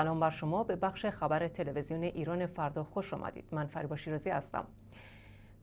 سلام بر شما به بخش خبر تلویزیون ایران فردا خوش آمدید من فریبا شیرازی هستم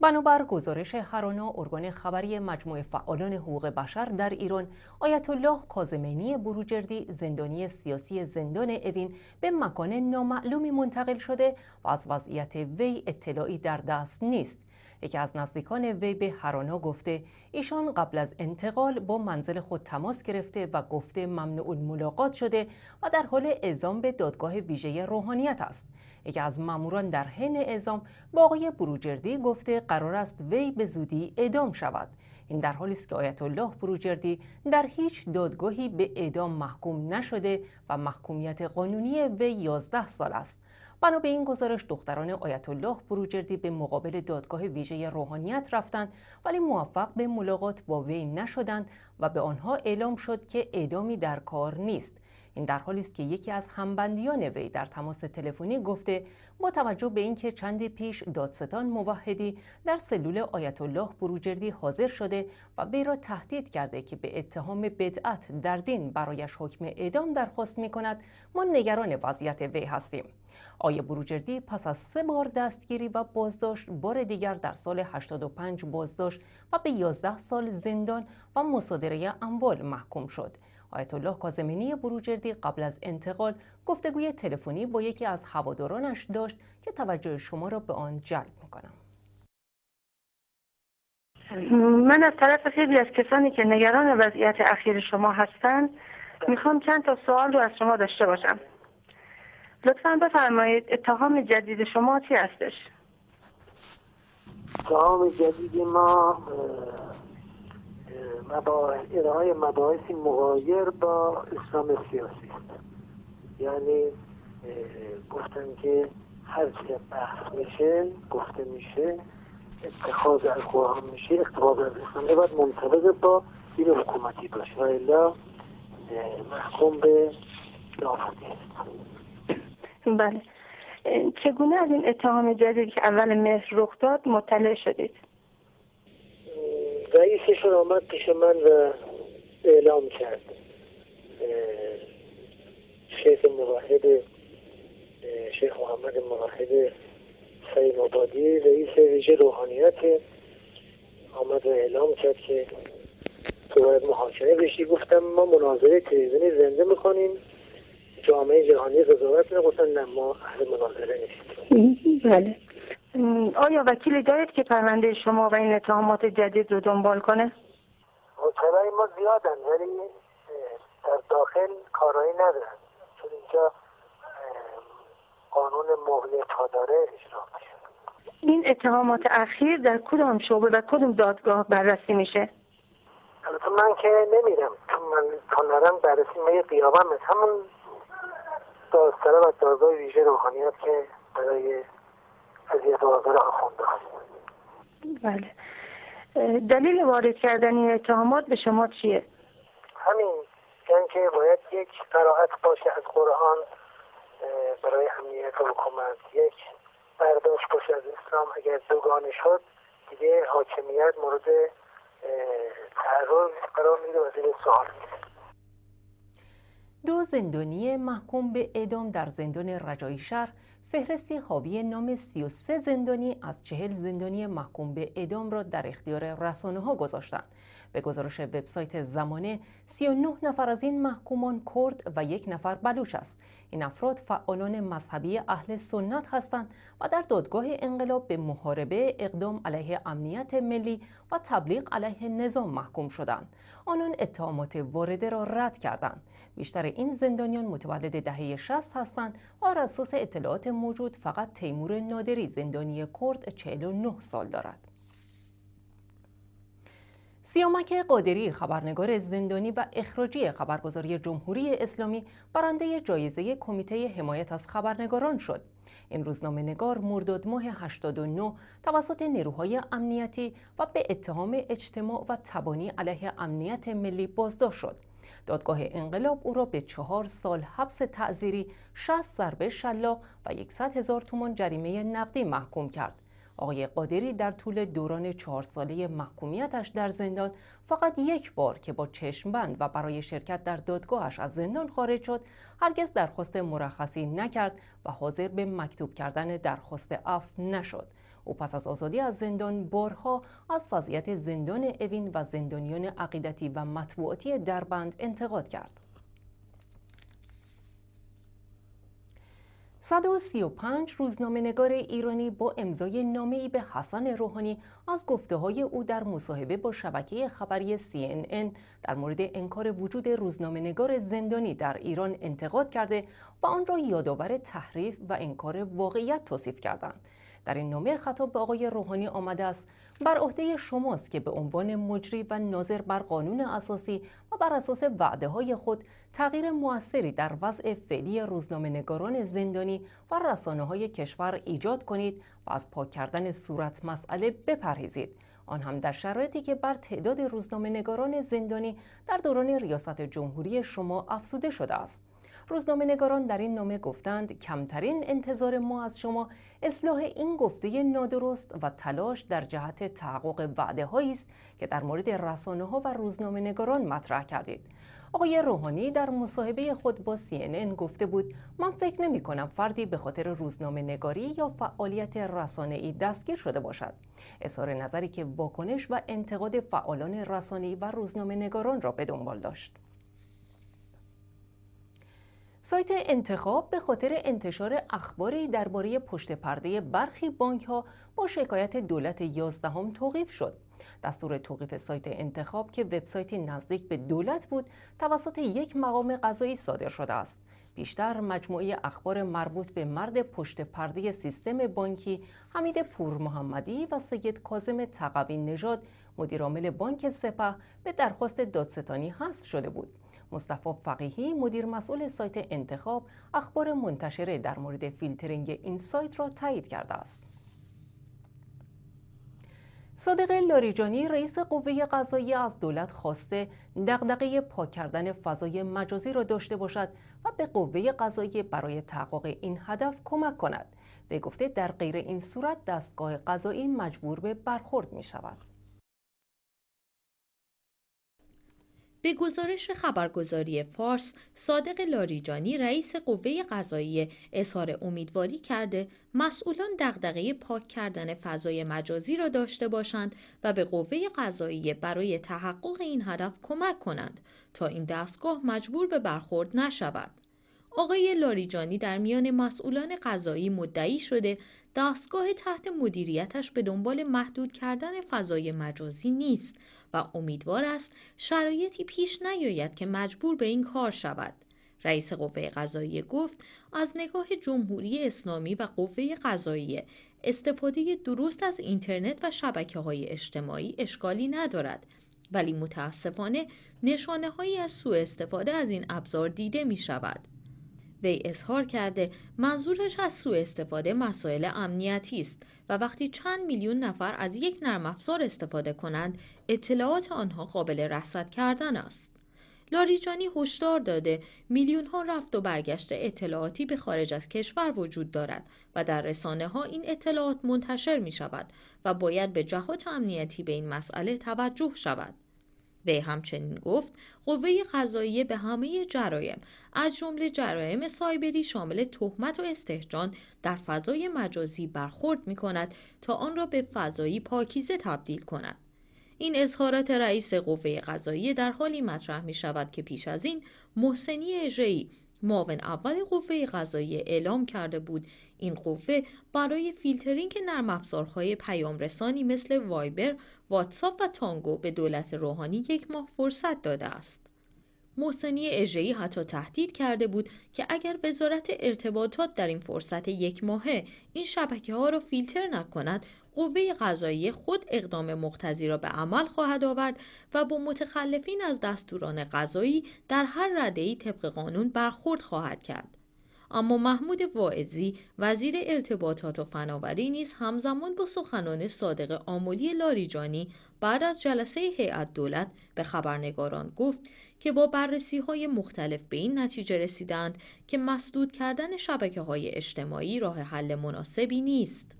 بنابر گزارش هرانا ارگان خبری مجموعه فعالان حقوق بشر در ایران آیت الله کازمینی بروجردی زندانی سیاسی زندان اوین به مکان نامعلومی منتقل شده و از وضعیت وی اطلاعی در دست نیست یکی از نزدیکان وی به هرانا گفته ایشان قبل از انتقال با منزل خود تماس گرفته و گفته ممنوع ملاقات شده و در حال اعزام به دادگاه ویژه روحانیت است یکی از ماموران در حین اعزام با آقای بروجردی گفته قرار است وی به زودی اعدام شود این در حالی است که آیت الله بروجردی در هیچ دادگاهی به اعدام محکوم نشده و محکومیت قانونی وی 11 سال است بنا به این گزارش دختران آیت الله بروجردی به مقابل دادگاه ویژه روحانیت رفتند ولی موفق به ملاقات با وی نشدند و به آنها اعلام شد که اعدامی در کار نیست این در حالی است که یکی از همبندیان وی در تماس تلفنی گفته با توجه به اینکه چندی پیش دادستان موحدی در سلول آیت الله بروجردی حاضر شده و وی را تهدید کرده که به اتهام بدعت در دین برایش حکم اعدام درخواست می کند ما نگران وضعیت وی هستیم آیه بروجردی پس از سه بار دستگیری و بازداشت بار دیگر در سال 85 بازداشت و به 11 سال زندان و مصادره اموال محکوم شد. آیت الله کازمینی بروجردی قبل از انتقال گفتگوی تلفنی با یکی از هوادارانش داشت که توجه شما را به آن جلب میکنم من از طرف خیلی از کسانی که نگران وضعیت اخیر شما هستند میخوام چند تا سوال رو از شما داشته باشم لطفا بفرمایید اتهام جدید شما چی هستش اتهام جدید ما ارائه مباحثی مغایر با اسلام سیاسی است یعنی گفتن که هر چه بحث میشه گفته میشه اتخاذ القوا میشه اقتباس از اسلام باید با دین حکومتی باشه و الا محکوم به نابودی است بله چگونه از این اتهام جدیدی که اول مهر رخ داد مطلع شدید رئیسشون آمد پیش من و اعلام کرد شیخ موحد شیخ محمد موحد سید آبادی رئیس ویژه روحانیت آمد و اعلام کرد که تو باید محاکمه بشی گفتم ما مناظره تلویزیونی زنده میکنیم جامعه جهانی قضاوت گفتن نه ما اهل مناظره نیستیم بله آیا وکیلی دارید که پرونده شما و این اتهامات جدید رو دنبال کنه؟ وکلای ما زیادن ولی در داخل کارایی ندارن چون اینجا قانون مهلت ها داره اجرا میشه این اتهامات اخیر در کدام شعبه و کدام دادگاه بررسی میشه؟ البته من که نمیرم من تا نرم بررسی یه قیابم همون داستانه و دازای ویژه روحانیت که برای وضعیت حاضر آخونده بله دلیل وارد کردن اتهامات به شما چیه؟ همین یعنی که باید یک قرائت باشه از قرآن برای امنیت و حکومت یک برداشت باشه از اسلام اگر دوگانه شد دیگه حاکمیت مورد تعرض قرار میده و زیر دو زندانی محکوم به اعدام در زندان رجایی شهر فهرستی حاوی نام 33 زندانی از 40 زندانی محکوم به اعدام را در اختیار رسانه ها گذاشتند. به گزارش وبسایت زمانه 39 نفر از این محکومان کرد و یک نفر بلوچ است. این افراد فعالان مذهبی اهل سنت هستند و در دادگاه انقلاب به محاربه اقدام علیه امنیت ملی و تبلیغ علیه نظام محکوم شدند. آنان اتهامات وارده را رد کردند. بیشتر این زندانیان متولد دهه 60 هستند و بر اساس اطلاعات موجود فقط تیمور نادری زندانی کرد 49 سال دارد. سیامک قادری خبرنگار زندانی و اخراجی خبرگزاری جمهوری اسلامی برنده جایزه کمیته حمایت از خبرنگاران شد. این روزنامه نگار مرداد ماه 89 توسط نیروهای امنیتی و به اتهام اجتماع و تبانی علیه امنیت ملی بازداشت شد. دادگاه انقلاب او را به چهار سال حبس تعذیری 60 ضربه شلاق و 100 هزار تومان جریمه نقدی محکوم کرد آقای قادری در طول دوران چهار ساله محکومیتش در زندان فقط یک بار که با چشم بند و برای شرکت در دادگاهش از زندان خارج شد هرگز درخواست مرخصی نکرد و حاضر به مکتوب کردن درخواست اف نشد او پس از آزادی از زندان بارها از وضعیت زندان اوین و زندانیان عقیدتی و مطبوعاتی دربند انتقاد کرد 135 روزنامه نگار ایرانی با امضای نامه‌ای به حسن روحانی از گفته های او در مصاحبه با شبکه خبری CNN در مورد انکار وجود روزنامه زندانی در ایران انتقاد کرده و آن را یادآور تحریف و انکار واقعیت توصیف کردند. در این نامه خطاب به آقای روحانی آمده است بر عهده شماست که به عنوان مجری و ناظر بر قانون اساسی و بر اساس وعده های خود تغییر موثری در وضع فعلی روزنامه نگاران زندانی و رسانه های کشور ایجاد کنید و از پاک کردن صورت مسئله بپرهیزید آن هم در شرایطی که بر تعداد روزنامه نگاران زندانی در دوران ریاست جمهوری شما افزوده شده است روزنامه نگاران در این نامه گفتند کمترین انتظار ما از شما اصلاح این گفته نادرست و تلاش در جهت تحقق وعده هایی است که در مورد رسانه ها و روزنامه نگاران مطرح کردید آقای روحانی در مصاحبه خود با CNN گفته بود من فکر نمی کنم فردی به خاطر روزنامه نگاری یا فعالیت رسانه ای دستگیر شده باشد اظهار نظری که واکنش و انتقاد فعالان رسانه و روزنامه نگاران را به دنبال داشت سایت انتخاب به خاطر انتشار اخباری درباره پشت پرده برخی بانک ها با شکایت دولت یازدهم توقیف شد. دستور توقیف سایت انتخاب که وبسایتی نزدیک به دولت بود توسط یک مقام قضایی صادر شده است. بیشتر مجموعه اخبار مربوط به مرد پشت پرده سیستم بانکی حمید پور محمدی و سید کازم تقوی نژاد مدیرعامل بانک سپه به درخواست دادستانی حذف شده بود. مصطفی فقیهی مدیر مسئول سایت انتخاب اخبار منتشره در مورد فیلترینگ این سایت را تایید کرده است. صادق لاریجانی رئیس قوه قضایی از دولت خواسته دقدقه پاک کردن فضای مجازی را داشته باشد و به قوه قضایی برای تحقق این هدف کمک کند. به گفته در غیر این صورت دستگاه قضایی مجبور به برخورد می شود. به گزارش خبرگزاری فارس، صادق لاریجانی رئیس قوه قضایی اظهار امیدواری کرده مسئولان دغدغه پاک کردن فضای مجازی را داشته باشند و به قوه قضاییه برای تحقق این هدف کمک کنند تا این دستگاه مجبور به برخورد نشود. آقای لاریجانی در میان مسئولان قضایی مدعی شده دستگاه تحت مدیریتش به دنبال محدود کردن فضای مجازی نیست و امیدوار است شرایطی پیش نیاید که مجبور به این کار شود. رئیس قوه قضایی گفت از نگاه جمهوری اسلامی و قوه قضاییه استفاده درست از اینترنت و شبکه های اجتماعی اشکالی ندارد ولی متاسفانه نشانه هایی از سوء استفاده از این ابزار دیده می شود. وی اظهار کرده منظورش از سوء استفاده مسائل امنیتی است و وقتی چند میلیون نفر از یک نرم افزار استفاده کنند اطلاعات آنها قابل رصد کردن است لاریجانی هشدار داده میلیون ها رفت و برگشت اطلاعاتی به خارج از کشور وجود دارد و در رسانه ها این اطلاعات منتشر می شود و باید به جهات امنیتی به این مسئله توجه شود. وی همچنین گفت قوه قضاییه به همه جرایم از جمله جرایم سایبری شامل تهمت و استهجان در فضای مجازی برخورد می کند تا آن را به فضایی پاکیزه تبدیل کند. این اظهارات رئیس قوه قضایی در حالی مطرح می شود که پیش از این محسنی اجرایی معاون اول قوه قضایی اعلام کرده بود این قوه برای فیلترینگ نرم افزارهای پیام رسانی مثل وایبر، واتساپ و تانگو به دولت روحانی یک ماه فرصت داده است. محسنی اجرایی حتی تهدید کرده بود که اگر وزارت ارتباطات در این فرصت یک ماهه این شبکه ها را فیلتر نکند قوه قضایی خود اقدام مقتضی را به عمل خواهد آورد و با متخلفین از دستوران قضایی در هر ردهای طبق قانون برخورد خواهد کرد اما محمود واعظی وزیر ارتباطات و فناوری نیز همزمان با سخنان صادق آملی لاریجانی بعد از جلسه هیئت دولت به خبرنگاران گفت که با بررسی های مختلف به این نتیجه رسیدند که مسدود کردن شبکه های اجتماعی راه حل مناسبی نیست.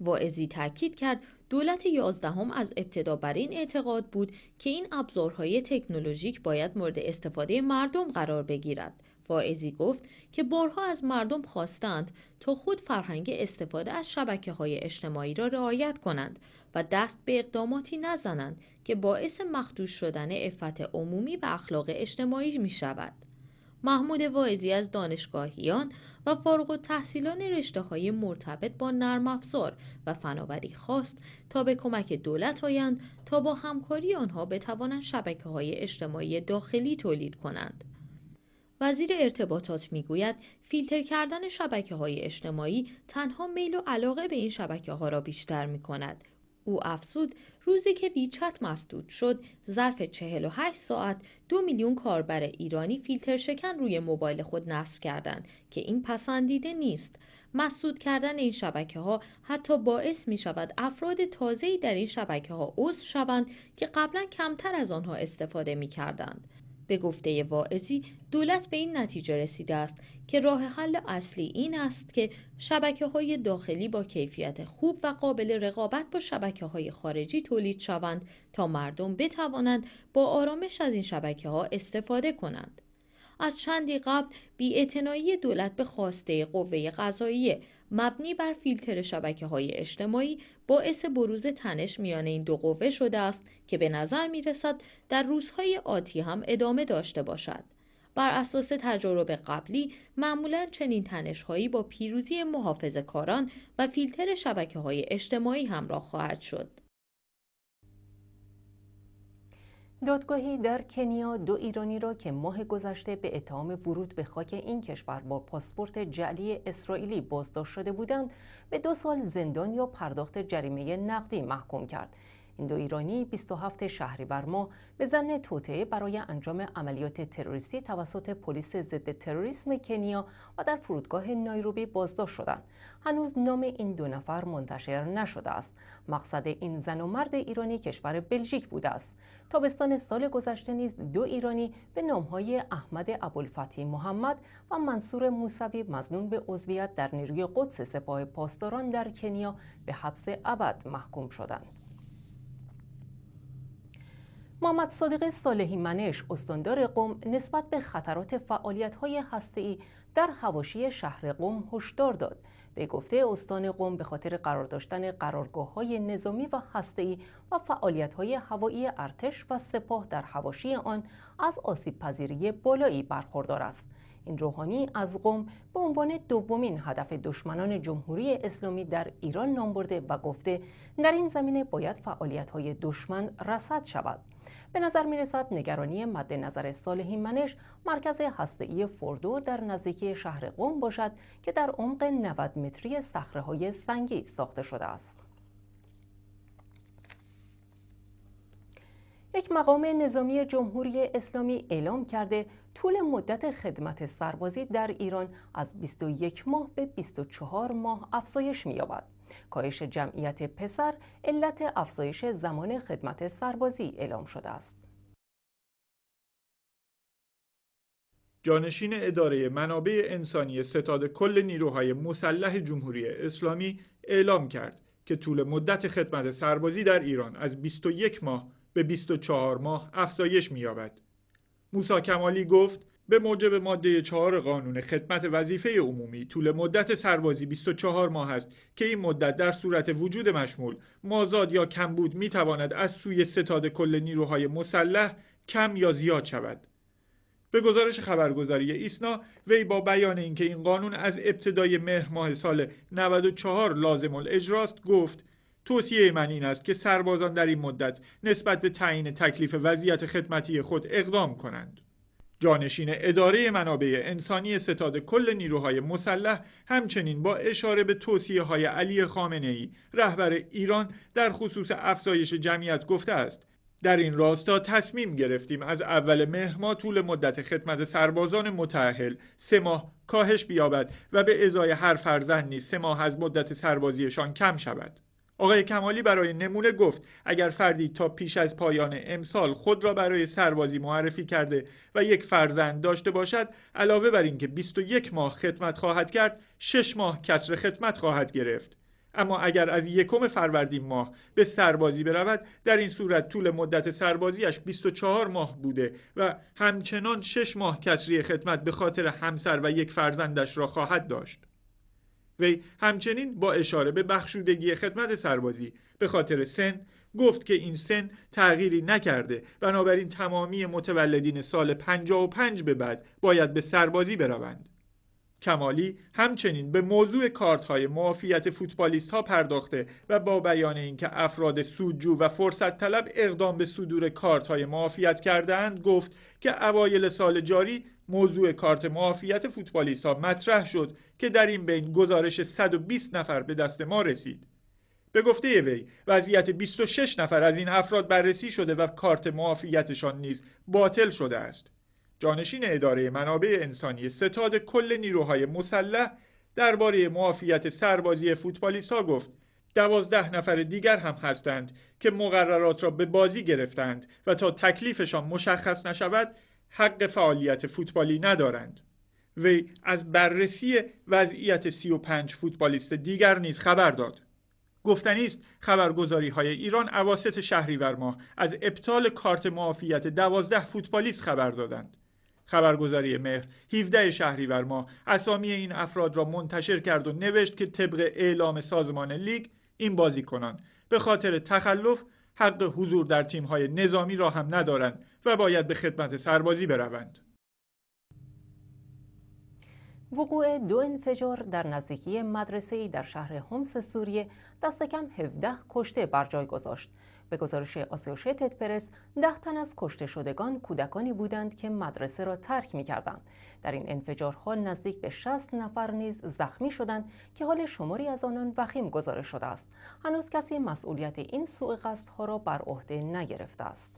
واعظی تاکید کرد دولت یازدهم از ابتدا بر این اعتقاد بود که این ابزارهای تکنولوژیک باید مورد استفاده مردم قرار بگیرد واعظی گفت که بارها از مردم خواستند تا خود فرهنگ استفاده از شبکه های اجتماعی را رعایت کنند و دست به اقداماتی نزنند که باعث مخدوش شدن افت عمومی و اخلاق اجتماعی می شود. محمود واعظی از دانشگاهیان و فارغ و تحصیلان رشته های مرتبط با نرم افزار و فناوری خواست تا به کمک دولت آیند تا با همکاری آنها بتوانند شبکه های اجتماعی داخلی تولید کنند. وزیر ارتباطات میگوید فیلتر کردن شبکه های اجتماعی تنها میل و علاقه به این شبکه ها را بیشتر می کند. او افزود روزی که ویچت مسدود شد ظرف 48 ساعت دو میلیون کاربر ایرانی فیلتر شکن روی موبایل خود نصب کردند که این پسندیده نیست مسدود کردن این شبکه ها حتی باعث می شود افراد تازه‌ای در این شبکه ها عضو شوند که قبلا کمتر از آنها استفاده می کردند به گفته واعظی دولت به این نتیجه رسیده است که راه حل اصلی این است که شبکه های داخلی با کیفیت خوب و قابل رقابت با شبکه های خارجی تولید شوند تا مردم بتوانند با آرامش از این شبکه ها استفاده کنند. از چندی قبل بیاعتنایی دولت به خواسته قوه قضاییه مبنی بر فیلتر شبکه های اجتماعی باعث بروز تنش میان این دو قوه شده است که به نظر می رسد در روزهای آتی هم ادامه داشته باشد. بر اساس تجارب قبلی معمولا چنین هایی با پیروزی محافظ کاران و فیلتر شبکه های اجتماعی همراه خواهد شد. دادگاهی در کنیا دو ایرانی را که ماه گذشته به اتهام ورود به خاک این کشور با پاسپورت جعلی اسرائیلی بازداشت شده بودند به دو سال زندان یا پرداخت جریمه نقدی محکوم کرد این دو ایرانی 27 بر ماه به زن توطعه برای انجام عملیات تروریستی توسط پلیس ضد تروریسم کنیا و در فرودگاه نایروبی بازداشت شدند هنوز نام این دو نفر منتشر نشده است مقصد این زن و مرد ایرانی کشور بلژیک بوده است تابستان سال گذشته نیز دو ایرانی به نامهای احمد ابوالفتی محمد و منصور موسوی مزنون به عضویت در نیروی قدس سپاه پاسداران در کنیا به حبس ابد محکوم شدند. محمد صادق صالحی منش استاندار قوم نسبت به خطرات فعالیت‌های هسته‌ای در هواشی شهر قوم هشدار داد. به گفته استان قوم به خاطر قرار داشتن قرارگاه های نظامی و هسته‌ای و فعالیت های هوایی ارتش و سپاه در هواشی آن از آسیب پذیری بالایی برخوردار است. این روحانی از قوم به عنوان دومین هدف دشمنان جمهوری اسلامی در ایران نام برده و گفته در این زمینه باید فعالیت های دشمن رسد شود. به نظر می رسد نگرانی مد نظر صالح منش مرکز هسته‌ای فردو در نزدیکی شهر قوم باشد که در عمق 90 متری های سنگی ساخته شده است. یک مقام نظامی جمهوری اسلامی اعلام کرده طول مدت خدمت سربازی در ایران از 21 ماه به 24 ماه افزایش می‌یابد. کاهش جمعیت پسر علت افزایش زمان خدمت سربازی اعلام شده است. جانشین اداره منابع انسانی ستاد کل نیروهای مسلح جمهوری اسلامی اعلام کرد که طول مدت خدمت سربازی در ایران از 21 ماه به 24 ماه افزایش می‌یابد. موسا کمالی گفت به موجب ماده چهار قانون خدمت وظیفه عمومی طول مدت سربازی 24 ماه است که این مدت در صورت وجود مشمول مازاد یا کمبود می تواند از سوی ستاد کل نیروهای مسلح کم یا زیاد شود به گزارش خبرگزاری ایسنا وی با بیان اینکه این قانون از ابتدای مهر ماه سال 94 لازم الاجراست گفت توصیه من این است که سربازان در این مدت نسبت به تعیین تکلیف وضعیت خدمتی خود اقدام کنند جانشین اداره منابع انسانی ستاد کل نیروهای مسلح همچنین با اشاره به توصیه های علی خامنه ای رهبر ایران در خصوص افزایش جمعیت گفته است در این راستا تصمیم گرفتیم از اول مهر ما طول مدت خدمت سربازان متأهل سه ماه کاهش بیابد و به ازای هر فرزند نیز سه ماه از مدت سربازیشان کم شود آقای کمالی برای نمونه گفت اگر فردی تا پیش از پایان امسال خود را برای سربازی معرفی کرده و یک فرزند داشته باشد علاوه بر اینکه 21 ماه خدمت خواهد کرد 6 ماه کسر خدمت خواهد گرفت اما اگر از یکم فروردین ماه به سربازی برود در این صورت طول مدت سربازیش 24 ماه بوده و همچنان 6 ماه کسری خدمت به خاطر همسر و یک فرزندش را خواهد داشت وی همچنین با اشاره به بخشودگی خدمت سربازی به خاطر سن گفت که این سن تغییری نکرده بنابراین تمامی متولدین سال 55 به بعد باید به سربازی بروند کمالی همچنین به موضوع کارت های معافیت فوتبالیست ها پرداخته و با بیان اینکه افراد سودجو و فرصت طلب اقدام به صدور کارت های معافیت کردند گفت که اوایل سال جاری موضوع کارت معافیت فوتبالیست ها مطرح شد که در این بین گزارش 120 نفر به دست ما رسید. به گفته وی وضعیت 26 نفر از این افراد بررسی شده و کارت معافیتشان نیز باطل شده است. جانشین اداره منابع انسانی ستاد کل نیروهای مسلح درباره معافیت سربازی فوتبالیست ها گفت دوازده نفر دیگر هم هستند که مقررات را به بازی گرفتند و تا تکلیفشان مشخص نشود حق فعالیت فوتبالی ندارند وی از بررسی وضعیت 35 فوتبالیست دیگر نیز خبر داد گفتنی است خبرگزاری های ایران اواسط شهریور ماه از ابطال کارت معافیت 12 فوتبالیست خبر دادند خبرگزاری مهر 17 شهریور ماه اسامی این افراد را منتشر کرد و نوشت که طبق اعلام سازمان لیگ این بازیکنان به خاطر تخلف حق حضور در تیم‌های نظامی را هم ندارند و باید به خدمت سربازی بروند. وقوع دو انفجار در نزدیکی مدرسه ای در شهر حمص سوریه دست کم 17 کشته بر جای گذاشت. به گزارش آسوشیتد پرس ده تن از کشته شدگان کودکانی بودند که مدرسه را ترک می کردند. در این انفجارها نزدیک به 60 نفر نیز زخمی شدند که حال شماری از آنان وخیم گزارش شده است. هنوز کسی مسئولیت این سوء ها را بر عهده نگرفته است.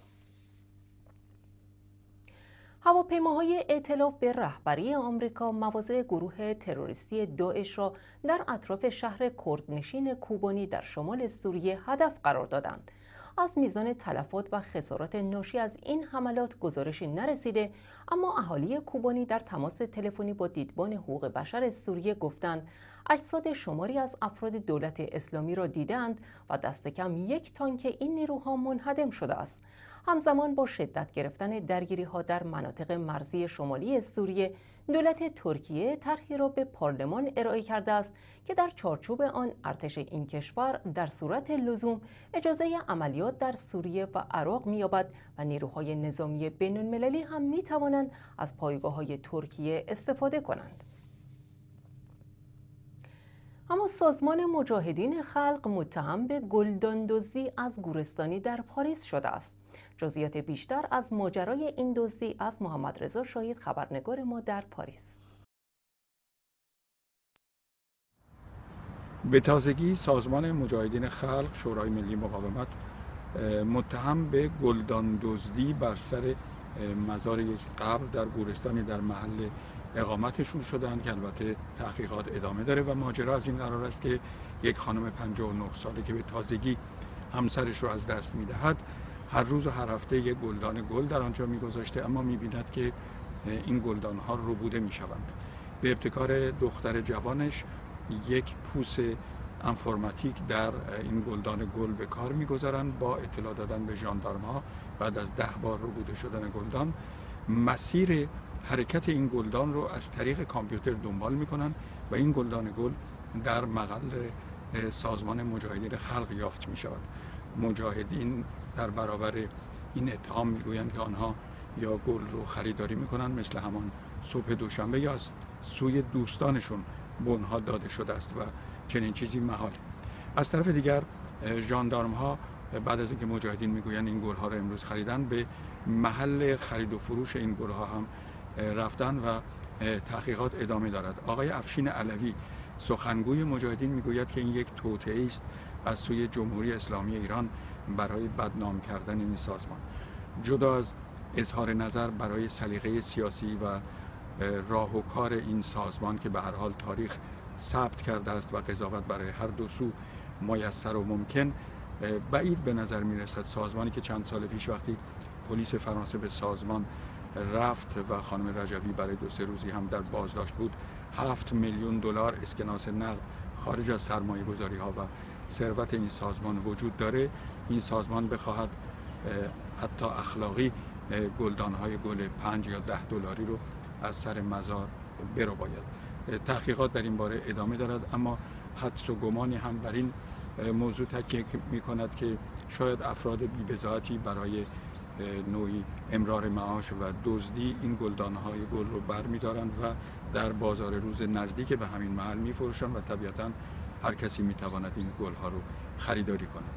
هواپیماهای ائتلاف به رهبری آمریکا مواضع گروه تروریستی داعش را در اطراف شهر کردنشین کوبانی در شمال سوریه هدف قرار دادند. از میزان تلفات و خسارات ناشی از این حملات گزارشی نرسیده اما اهالی کوبانی در تماس تلفنی با دیدبان حقوق بشر سوریه گفتند اجساد شماری از افراد دولت اسلامی را دیدند و دست کم یک تانک این نیروها منهدم شده است همزمان با شدت گرفتن درگیری ها در مناطق مرزی شمالی سوریه دولت ترکیه طرحی را به پارلمان ارائه کرده است که در چارچوب آن ارتش این کشور در صورت لزوم اجازه عملیات در سوریه و عراق می‌یابد و نیروهای نظامی بین‌المللی هم می‌توانند از پایگاه‌های ترکیه استفاده کنند. اما سازمان مجاهدین خلق متهم به گلداندوزی از گورستانی در پاریس شده است. جزئیات بیشتر از ماجرای این دزدی از محمد رضا شاهید خبرنگار ما در پاریس به تازگی سازمان مجاهدین خلق شورای ملی مقاومت متهم به گلدان دزدی بر سر مزار یک قبر در گورستانی در محل اقامتشون شدند که البته تحقیقات ادامه داره و ماجرا از این قرار است که یک خانم 59 ساله که به تازگی همسرش رو از دست میدهد هر روز و هر هفته یک گلدان گل در آنجا میگذاشته اما میبیند که این گلدان ها رو بوده میشوند به ابتکار دختر جوانش یک پوس انفرماتیک در این گلدان گل به کار میگذارند با اطلاع دادن به ژاندارم بعد از ده بار ربوده شدن گلدان مسیر حرکت این گلدان رو از طریق کامپیوتر دنبال میکنن و این گلدان گل در مقل سازمان مجاهدین خلق یافت می شود مجاهدین در برابر این اتهام میگویند که آنها یا گل رو خریداری میکنند مثل همان صبح دوشنبه یا از سوی دوستانشون به اونها داده شده است و چنین چیزی محال از طرف دیگر جاندارم ها بعد از اینکه مجاهدین میگویند این گل ها رو امروز خریدن به محل خرید و فروش این گل ها هم رفتن و تحقیقات ادامه دارد آقای افشین علوی سخنگوی مجاهدین میگوید که این یک توطئه است از سوی جمهوری اسلامی ایران برای بدنام کردن این سازمان جدا از اظهار نظر برای سلیقه سیاسی و راه و کار این سازمان که به هر حال تاریخ ثبت کرده است و قضاوت برای هر دو سو میسر و ممکن بعید به نظر می رسد سازمانی که چند سال پیش وقتی پلیس فرانسه به سازمان رفت و خانم رجوی برای دو سه روزی هم در بازداشت بود هفت میلیون دلار اسکناس نقد خارج از سرمایه گذاری ها و ثروت این سازمان وجود داره این سازمان بخواهد حتی اخلاقی گلدان گل پنج یا ده دلاری رو از سر مزار برو باید تحقیقات در این باره ادامه دارد اما حدس و گمانی هم بر این موضوع تکیه می کند که شاید افراد بیبزاعتی برای نوعی امرار معاش و دزدی این گلدانهای گل رو بر می دارند و در بازار روز نزدیک به همین محل می فروشند و طبیعتا هر کسی می تواند این گلها رو خریداری کند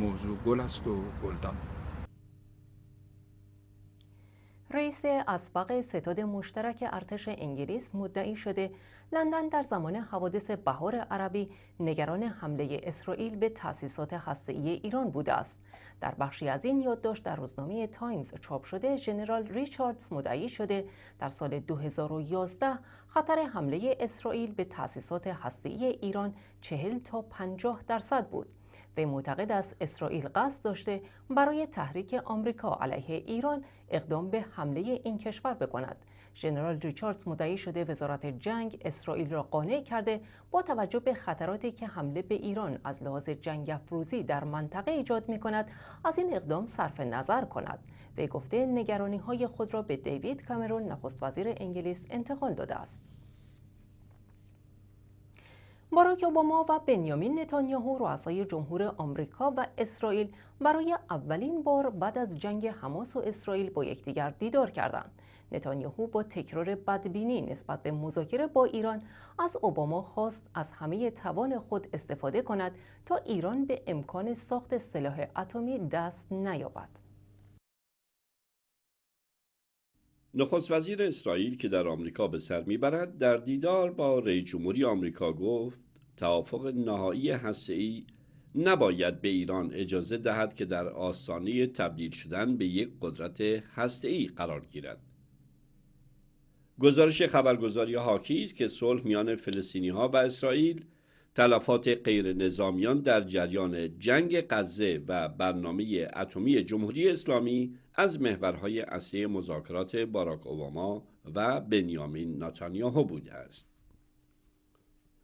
موضوع گل است و گلدان رئیس اسبق ستاد مشترک ارتش انگلیس مدعی شده لندن در زمان حوادث بهار عربی نگران حمله اسرائیل به تاسیسات هسته‌ای ایران بوده است. در بخشی از این یادداشت در روزنامه تایمز چاپ شده ژنرال ریچاردز مدعی شده در سال 2011 خطر حمله اسرائیل به تاسیسات هسته‌ای ایران 40 تا 50 درصد بود. وی معتقد است اسرائیل قصد داشته برای تحریک آمریکا علیه ایران اقدام به حمله این کشور بکند ژنرال ریچاردز مدعی شده وزارت جنگ اسرائیل را قانع کرده با توجه به خطراتی که حمله به ایران از لحاظ جنگ افروزی در منطقه ایجاد می کند از این اقدام صرف نظر کند وی گفته نگرانی های خود را به دیوید کامرون نخست وزیر انگلیس انتقال داده است باراک اوباما و بنیامین نتانیاهو رؤسای جمهور آمریکا و اسرائیل برای اولین بار بعد از جنگ حماس و اسرائیل با یکدیگر دیدار کردند. نتانیاهو با تکرار بدبینی نسبت به مذاکره با ایران از اوباما خواست از همه توان خود استفاده کند تا ایران به امکان ساخت سلاح اتمی دست نیابد. نخست وزیر اسرائیل که در آمریکا به سر میبرد در دیدار با رئیس جمهوری آمریکا گفت توافق نهایی ای نباید به ایران اجازه دهد که در آسانی تبدیل شدن به یک قدرت ای قرار گیرد گزارش خبرگزاری هاکی که صلح میان فلسطینی ها و اسرائیل تلفات غیر نظامیان در جریان جنگ غزه و برنامه اتمی جمهوری اسلامی از محورهای اصلی مذاکرات باراک اوباما و بنیامین نتانیاهو بوده است.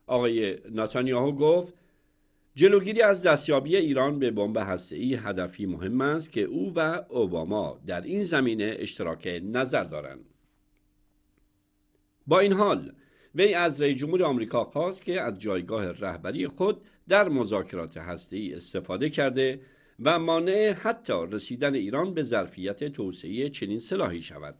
آقای نتانیاهو گفت جلوگیری از دستیابی ایران به بمب هسته‌ای هدفی مهم است که او و اوباما در این زمینه اشتراک نظر دارند. با این حال وی از رئیس جمهور آمریکا خواست که از جایگاه رهبری خود در مذاکرات ای استفاده کرده و مانع حتی رسیدن ایران به ظرفیت توسعه چنین سلاحی شود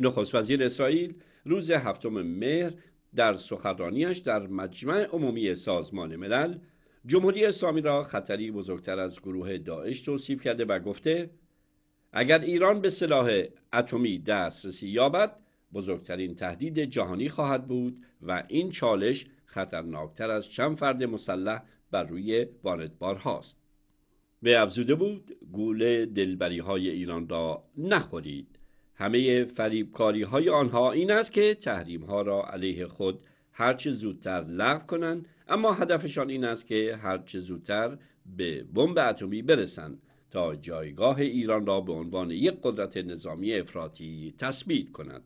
نخست وزیر اسرائیل روز هفتم مهر در سخنرانیش در مجمع عمومی سازمان ملل جمهوری اسلامی را خطری بزرگتر از گروه داعش توصیف کرده و گفته اگر ایران به سلاح اتمی دسترسی یابد بزرگترین تهدید جهانی خواهد بود و این چالش خطرناکتر از چند فرد مسلح بر روی هاست به افزوده بود گول دلبری های ایران را نخورید همه فریبکاری های آنها این است که تحریم ها را علیه خود هرچه زودتر لغو کنند اما هدفشان این است که هرچه زودتر به بمب اتمی برسند تا جایگاه ایران را به عنوان یک قدرت نظامی افراطی تثبیت کنند.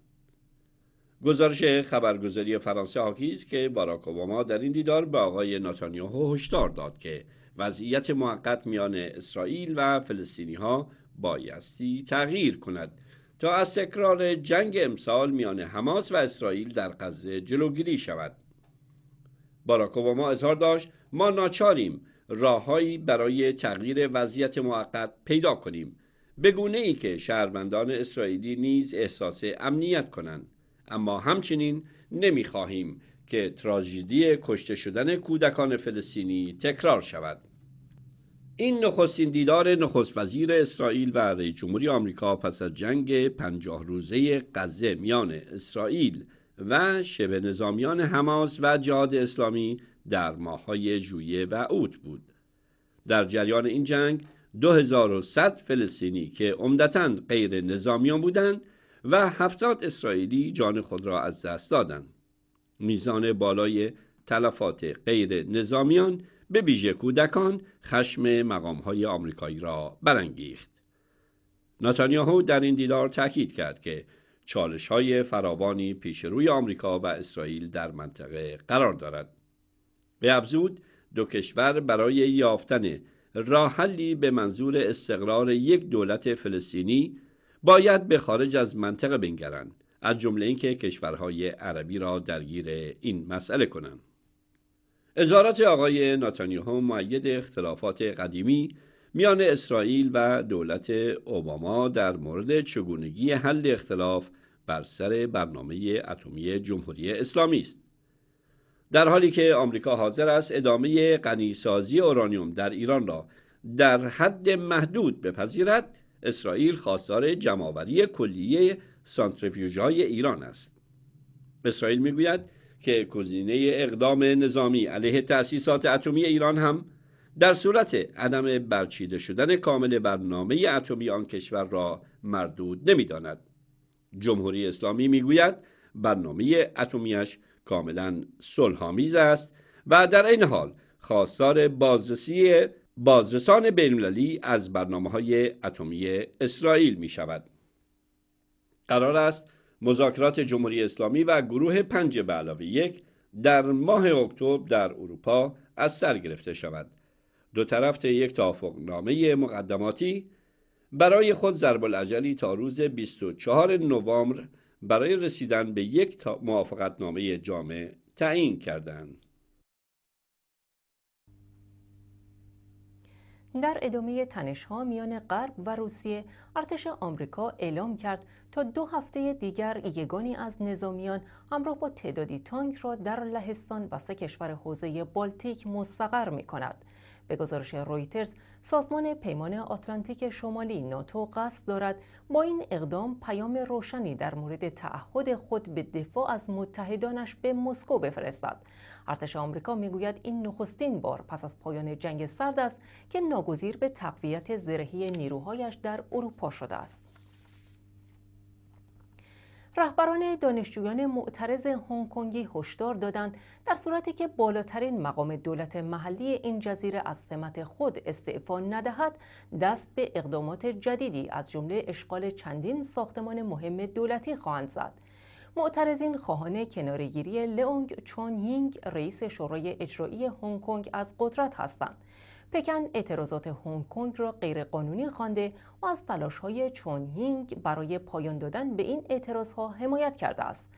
گزارش خبرگزاری فرانسه حاکی است که باراک اوباما در این دیدار به آقای ناتانیاهو هشدار داد که وضعیت موقت میان اسرائیل و فلسطینی ها بایستی تغییر کند تا از تکرار جنگ امسال میان حماس و اسرائیل در غزه جلوگیری شود باراک اوباما اظهار داشت ما ناچاریم راههایی برای تغییر وضعیت موقت پیدا کنیم به گونه ای که شهروندان اسرائیلی نیز احساس امنیت کنند اما همچنین نمیخواهیم که تراژدی کشته شدن کودکان فلسطینی تکرار شود این نخستین دیدار نخست وزیر اسرائیل و رئیس جمهوری آمریکا پس از جنگ پنجاه روزه غزه میان اسرائیل و شبه نظامیان حماس و جهاد اسلامی در ماههای ژوئیه و اوت بود در جریان این جنگ 2100 فلسطینی که عمدتا غیر نظامیان بودند و هفتاد اسرائیلی جان خود را از دست دادند میزان بالای تلفات غیر نظامیان به ویژه کودکان خشم های آمریکایی را برانگیخت نتانیاهو در این دیدار تاکید کرد که چالش های فراوانی پیش روی آمریکا و اسرائیل در منطقه قرار دارد. به افزود دو کشور برای یافتن راحلی به منظور استقرار یک دولت فلسطینی باید به خارج از منطقه بنگرند از جمله اینکه کشورهای عربی را درگیر این مسئله کنند اظهارات آقای ناتانیاهو معید اختلافات قدیمی میان اسرائیل و دولت اوباما در مورد چگونگی حل اختلاف بر سر برنامه اتمی جمهوری اسلامی است در حالی که آمریکا حاضر است ادامه غنیسازی اورانیوم در ایران را در حد محدود بپذیرد اسرائیل خواستار جمعآوری کلیه سانتریفیوژهای ایران است اسرائیل میگوید که گزینه اقدام نظامی علیه تأسیسات اتمی ایران هم در صورت عدم برچیده شدن کامل برنامه اتمی آن کشور را مردود نمیداند جمهوری اسلامی میگوید برنامه اتمیش کاملا صلحآمیز است و در این حال خواستار بازرسی بازرسان بینالمللی از برنامه های اتمی اسرائیل می شود. قرار است مذاکرات جمهوری اسلامی و گروه پنج به علاوه یک در ماه اکتبر در اروپا از سر گرفته شود. دو طرف یک یک نامه مقدماتی برای خود ضرب العجلی تا روز 24 نوامبر برای رسیدن به یک نامه جامع تعیین کردند. در ادامه تنش ها میان غرب و روسیه ارتش آمریکا اعلام کرد تا دو هفته دیگر یگانی از نظامیان همراه با تعدادی تانک را در لهستان و سه کشور حوزه بالتیک مستقر می کند به گزارش رویترز سازمان پیمان آتلانتیک شمالی ناتو قصد دارد با این اقدام پیام روشنی در مورد تعهد خود به دفاع از متحدانش به مسکو بفرستد ارتش آمریکا میگوید این نخستین بار پس از پایان جنگ سرد است که ناگزیر به تقویت زرهی نیروهایش در اروپا شده است رهبران دانشجویان معترض هنگکنگی هشدار دادند در صورتی که بالاترین مقام دولت محلی این جزیره از سمت خود استعفا ندهد دست به اقدامات جدیدی از جمله اشغال چندین ساختمان مهم دولتی خواهند زد معترضین خواهان کنارگیری لئونگ چون یینگ رئیس شورای اجرایی هنگ کنگ از قدرت هستند پکن اعتراضات هنگ کنگ را غیرقانونی خوانده و از چون هینگ برای پایان دادن به این اعتراضها حمایت کرده است.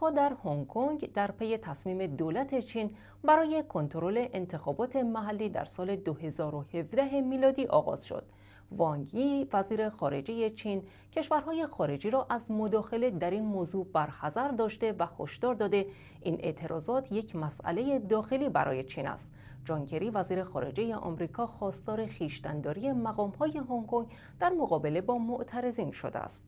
ها در هنگ کنگ در پی تصمیم دولت چین برای کنترل انتخابات محلی در سال 2017 میلادی آغاز شد. وانگی وزیر خارجه چین کشورهای خارجی را از مداخله در این موضوع برحذر داشته و هشدار داده این اعتراضات یک مسئله داخلی برای چین است جانکری وزیر خارجه آمریکا خواستار خیشتنداری های هنگ کنگ در مقابله با معترضین شده است.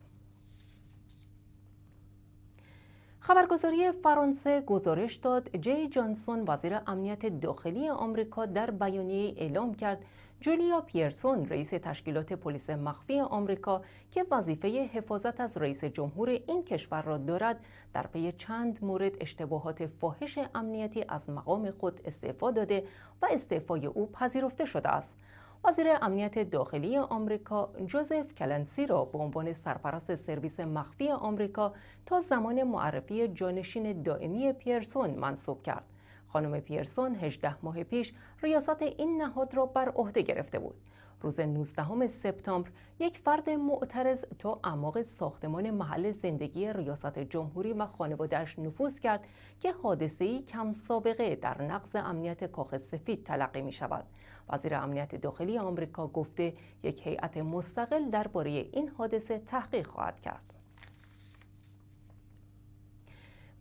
خبرگزاری فرانسه گزارش داد جی جانسون وزیر امنیت داخلی آمریکا در بیانیه اعلام کرد جولیا پیرسون رئیس تشکیلات پلیس مخفی آمریکا که وظیفه حفاظت از رئیس جمهور این کشور را دارد در پی چند مورد اشتباهات فاحش امنیتی از مقام خود استعفا داده و استعفای او پذیرفته شده است وزیر امنیت داخلی آمریکا جوزف کلنسی را به عنوان سرپرست سرویس مخفی آمریکا تا زمان معرفی جانشین دائمی پیرسون منصوب کرد خانم پیرسون 18 ماه پیش ریاست این نهاد را بر عهده گرفته بود. روز 19 سپتامبر یک فرد معترض تا اعماق ساختمان محل زندگی ریاست جمهوری و خانوادهش نفوذ کرد که حادثه‌ای کم سابقه در نقض امنیت کاخ سفید تلقی می شود. وزیر امنیت داخلی آمریکا گفته یک هیئت مستقل درباره این حادثه تحقیق خواهد کرد.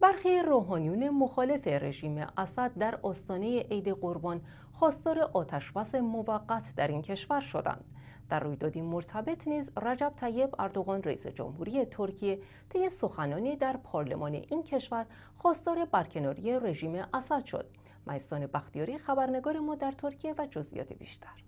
برخی روحانیون مخالف رژیم اسد در آستانه عید قربان خواستار آتشبس موقت در این کشور شدند در رویدادی مرتبط نیز رجب طیب اردوغان رئیس جمهوری ترکیه طی سخنانی در پارلمان این کشور خواستار برکناری رژیم اسد شد میستان بختیاری خبرنگار ما در ترکیه و جزئیات بیشتر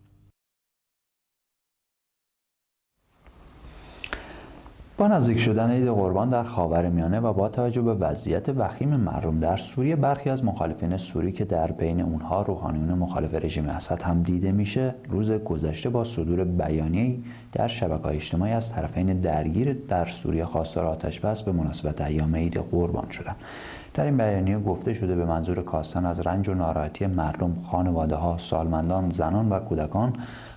با نزدیک شدن عید قربان در میانه و با توجه به وضعیت وخیم مردم در سوریه برخی از مخالفین سوری که در بین اونها روحانیون مخالف رژیم اسد هم دیده میشه روز گذشته با صدور بیانیه در شبکه اجتماعی از طرفین درگیر در سوریه خواستار آتش بس به مناسبت ایام عید قربان شدند در این بیانیه گفته شده به منظور کاستن از رنج و ناراحتی مردم خانواده ها سالمندان زنان و کودکان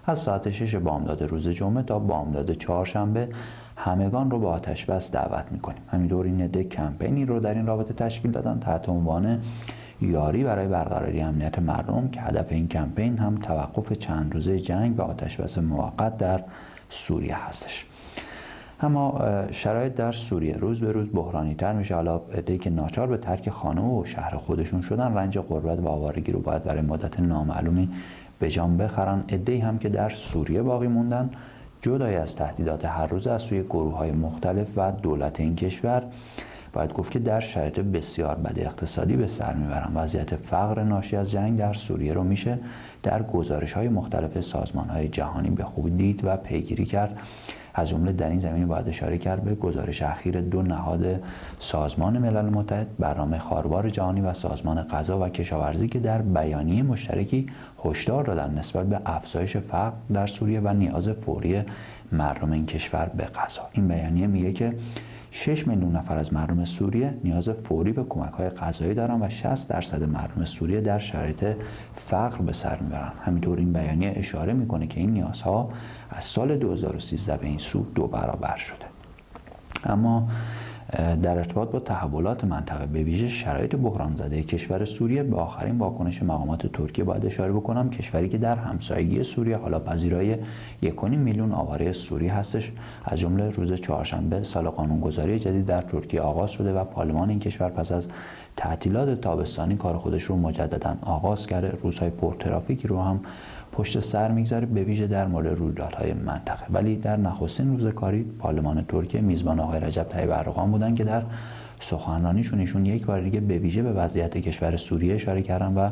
از ساعت 6 بامداد روز جمعه تا بامداد چهارشنبه همگان رو به آتش بس دعوت میکنیم همینطور این عده کمپینی رو در این رابطه تشکیل دادن تحت عنوان یاری برای برقراری امنیت مردم که هدف این کمپین هم توقف چند روزه جنگ و آتش بس موقت در سوریه هستش اما شرایط در سوریه روز به روز بحرانی تر میشه حالا عده‌ای که ناچار به ترک خانه و شهر خودشون شدن رنج قربت و آوارگی رو باید برای مدت نامعلومی به جان بخرن عده‌ای هم که در سوریه باقی موندن جدای از تهدیدات هر روز از سوی گروه های مختلف و دولت این کشور باید گفت که در شرایط بسیار بد اقتصادی به سر میبرن وضعیت فقر ناشی از جنگ در سوریه رو میشه در گزارش های مختلف سازمان های جهانی به خوبی دید و پیگیری کرد از جمله در این زمینه باید اشاره کرد به گزارش اخیر دو نهاد سازمان ملل متحد برنامه خاربار جهانی و سازمان غذا و کشاورزی که در بیانیه مشترکی هشدار دادن نسبت به افزایش فقر در سوریه و نیاز فوری مردم این کشور به غذا این بیانیه میگه که 6 میلیون نفر از مردم سوریه نیاز فوری به کمک های غذایی دارن و 60 درصد مردم سوریه در شرایط فقر به سر میبرن همینطور این بیانیه اشاره میکنه که این نیازها از سال 2013 به این سو دو برابر شده اما در ارتباط با تحولات منطقه به ویژه شرایط بحران زده کشور سوریه به آخرین واکنش مقامات ترکیه باید اشاره بکنم کشوری که در همسایگی سوریه حالا پذیرای 1.5 میلیون آواره سوری هستش از جمله روز چهارشنبه سال قانونگذاری جدید در ترکیه آغاز شده و پارلمان این کشور پس از تعطیلات تابستانی کار خودش رو مجددا آغاز کرده روزهای پرترافیکی رو هم پشت سر میگذاره به ویژه در مورد رویدادهای منطقه ولی در نخستین روز کاری پارلمان ترکیه میزبان آقای رجب طیب اردوغان بودن که در سخنرانیشون ایشون یک بار دیگه به ویژه به وضعیت کشور سوریه اشاره کردن و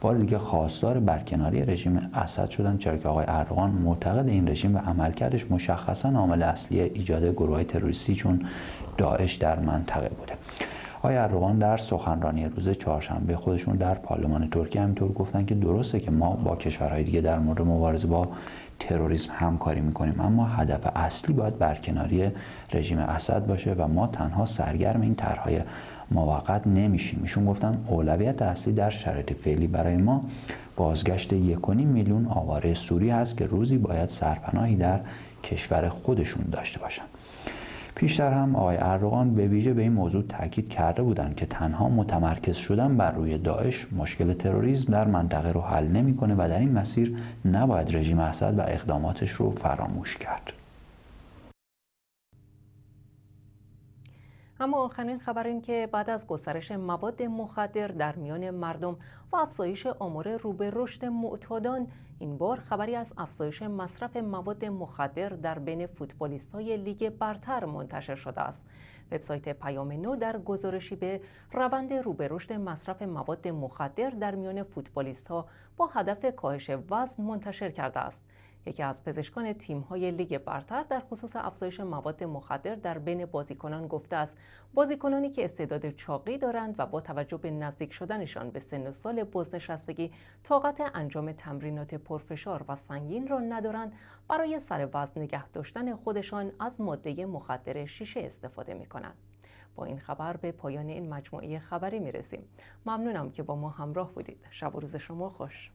بار دیگه خواستار برکناری رژیم اسد شدن چرا که آقای اردوغان معتقد این رژیم و عملکردش مشخصا عامل اصلی ایجاد های تروریستی چون داعش در منطقه بوده آقای اردوغان در سخنرانی روز چهارشنبه خودشون در پارلمان ترکیه همینطور گفتن که درسته که ما با کشورهای دیگه در مورد مبارزه با تروریسم همکاری میکنیم اما هدف اصلی باید برکناری رژیم اسد باشه و ما تنها سرگرم این طرحهای موقت نمیشیم ایشون گفتن اولویت اصلی در شرایط فعلی برای ما بازگشت یکونی میلیون آواره سوری هست که روزی باید سرپناهی در کشور خودشون داشته باشند پیشتر هم آقای اردوغان به ویژه به این موضوع تاکید کرده بودند که تنها متمرکز شدن بر روی داعش مشکل تروریسم در منطقه رو حل نمیکنه و در این مسیر نباید رژیم اسد و اقداماتش رو فراموش کرد. اما آخرین خبر این که بعد از گسترش مواد مخدر در میان مردم و افزایش رو به رشد معتادان این بار خبری از افزایش مصرف مواد مخدر در بین فوتبالیست های لیگ برتر منتشر شده است. وبسایت پیام نو در گزارشی به روند روبرشد مصرف مواد مخدر در میان فوتبالیست ها با هدف کاهش وزن منتشر کرده است. یکی از پزشکان تیم‌های لیگ برتر در خصوص افزایش مواد مخدر در بین بازیکنان گفته است بازیکنانی که استعداد چاقی دارند و با توجه به نزدیک شدنشان به سن و سال بازنشستگی طاقت انجام تمرینات پرفشار و سنگین را ندارند برای سر وزن نگه داشتن خودشان از ماده مخدر شیشه استفاده کنند با این خبر به پایان این مجموعه خبری رسیم ممنونم که با ما همراه بودید شب و روز شما خوش